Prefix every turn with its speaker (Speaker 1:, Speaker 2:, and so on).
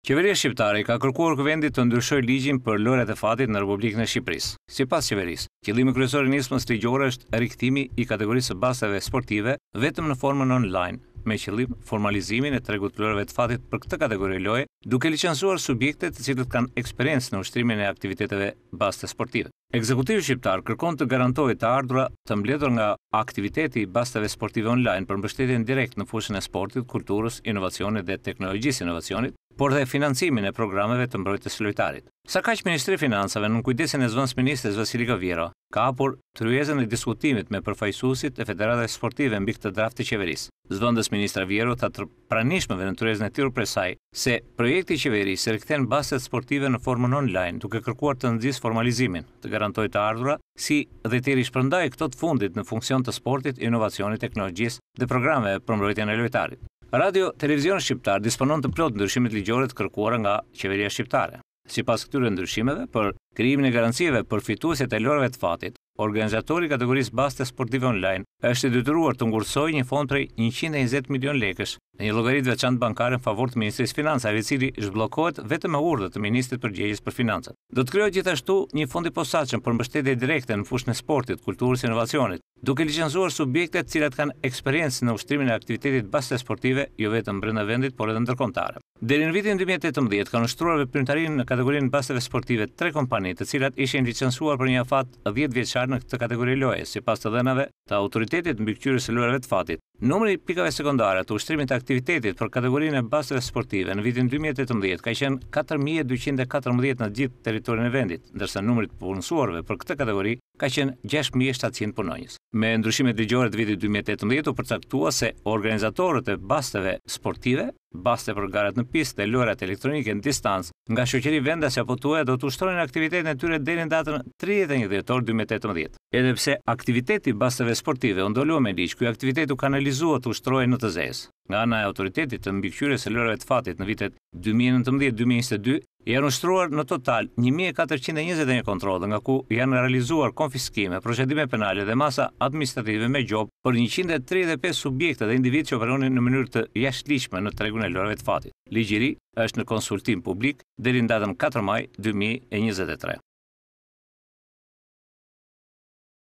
Speaker 1: Qeveria shqiptare ka kërkuar Kuvendit të ndryshojë ligjin për lojrat e fatit në Republikën e Shqipërisë. Sipas qeverisë, qëllimi kryesor i nismës ligjore është rikthimi i kategorisë së basteve sportive vetëm në formën online me qëllim formalizimin e tregut lojrave të fatit për këtë kategori loje, duke licencuar subjekte të cilët kanë eksperiencë në ushtrimin e aktiviteteve baste sportive. Ekzekutivi shqiptar kërkon të garantojë të ardhurat të mbledhura nga aktiviteti i sportive online për mbështetjen direkt në fushën e sportit, kulturës, inovacionit dhe teknologjisë inovacionit, por dhe financimin e programeve të mbrojtës lojtarit. Sa ka që Ministri Finansave në kujdesin e zvëns Ministrës Vasili Gaviro, ka apur të rjezën e diskutimit me përfajsusit e Federatës Sportive mbi këtë draft të qeveris. Zvëndës Ministra Vjero të atër pranishmëve në të rjezën e tiru presaj se projekti qeveri e rikëten baset sportive në formën online duke kërkuar të nëzis formalizimin, të garantoj të ardhura, si dhe të i këto këtot fundit në funksion të sportit, inovacionit, teknologjisë dhe programeve për mbrojtjen e lojtarit. Radio Televizion Shqiptar disponon të plot ndryshimet ligjore të kërkuara nga qeveria shqiptare. Si pas këtyre ndryshimeve, për krijimin e garancive për fituesit e lorëve të fatit, organizatori kategorisë baste sportive online është i detyruar të ngursojë një fond prej 120 milion lekësh në një llogaritë veçantë bankare në favor të Ministrisë së Financave, i cili zhbllokohet vetëm me urdhë të Ministrit të përgjegjës për financat. Do të krijohet gjithashtu një fond i posaçëm për mbështetje direkte në fushën e sportit, kulturës inovacionit, duke licenzuar subjekte cilat kanë eksperiencë në ushtrimin e aktivitetit baste sportive, jo vetëm brenda vendit, por edhe ndërkomtare. Deri në vitin 2018, kanë ushtruar veprimtarinë në kategorinë basteve sportive tre kompani, të cilat ishin licencuar për një afat 10 vjeçar në këtë kategori loje, sipas të dhënave të autoritetit mbikëqyrës së lojrave të fatit. Numri i pikave sekondare të ushtrimit të aktivitetit për kategorinë e basteve sportive në vitin 2018 ka qenë 4214 në gjithë territorin e vendit, ndërsa numri i punësuarve për këtë kategori ka qenë 6.700 punonjës. Me ndryshimet ligjore të vitit 2018 u përcaktua se organizatorët e basteve sportive, baste për garat në pistë dhe lojrat elektronike në distancë, nga shoqëri vendas apo tuaja do të ushtrojnë aktivitetin e tyre deri në datën 31 dhjetor 2018. Edhe pse aktiviteti basteve sportive u me ligj, ky aktivitet u kanalizua të ushtrohej në të zesë. Nga ana e autoritetit të mbikëqyrjes së lojrave të fatit në vitet 2019-2022 Janë ushtruar në total 1421 kontrole nga ku janë realizuar konfiskime, procedime penale dhe masa administrative me gjop për 135 subjekte dhe individ që operonin në mënyrë të jashtëligjshme në tregun e lorëve të fatit. Ligjiri është në konsultim publik deri në datën 4 maj 2023.